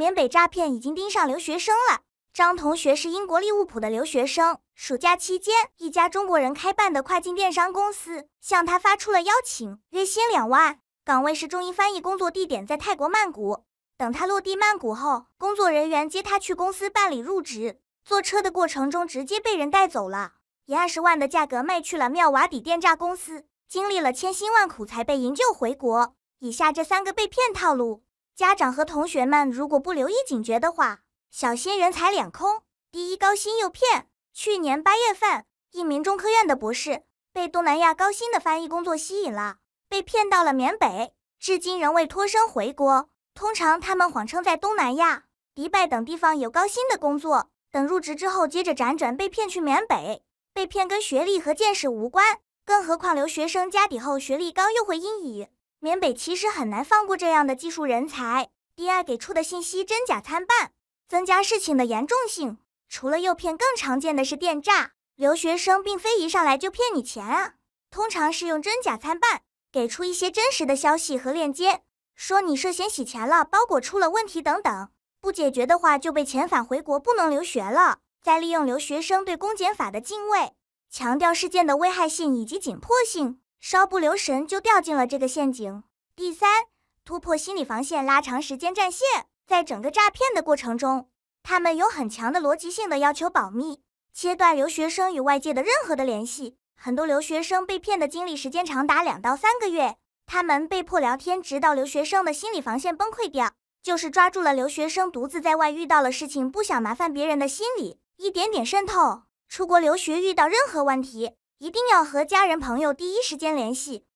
缅北诈骗已经盯上留学生了。张同学是英国利物浦的留学生，暑假期间，一家中国人开办的跨境电商公司向他发出了邀请，月薪两万，岗位是中英翻译，工作地点在泰国曼谷。等他落地曼谷后，工作人员接他去公司办理入职，坐车的过程中直接被人带走了，以二十万的价格卖去了妙瓦底电诈公司，经历了千辛万苦才被营救回国。以下这三个被骗套路。家长和同学们如果不留意警觉的话，小心人财两空。第一，高薪诱骗。去年八月份，一名中科院的博士被东南亚高薪的翻译工作吸引了，被骗到了缅北，至今仍未脱身回国。通常他们谎称在东南亚、迪拜等地方有高薪的工作，等入职之后，接着辗转被骗去缅北。被骗跟学历和见识无关，更何况留学生家底厚，学历高，又会英语。缅北其实很难放过这样的技术人才。第二，给出的信息真假参半，增加事情的严重性。除了诱骗，更常见的是电诈。留学生并非一上来就骗你钱啊，通常是用真假参半，给出一些真实的消息和链接，说你涉嫌洗钱了、包裹出了问题等等，不解决的话就被遣返回国，不能留学了。再利用留学生对公检法的敬畏，强调事件的危害性以及紧迫性。稍不留神就掉进了这个陷阱。第三，突破心理防线，拉长时间战线。在整个诈骗的过程中，他们有很强的逻辑性的要求保密，切断留学生与外界的任何的联系。很多留学生被骗的经历时间长达两到三个月，他们被迫聊天，直到留学生的心理防线崩溃掉，就是抓住了留学生独自在外遇到了事情不想麻烦别人的心理，一点点渗透。出国留学遇到任何问题。一定要和家人、朋友第一时间联系。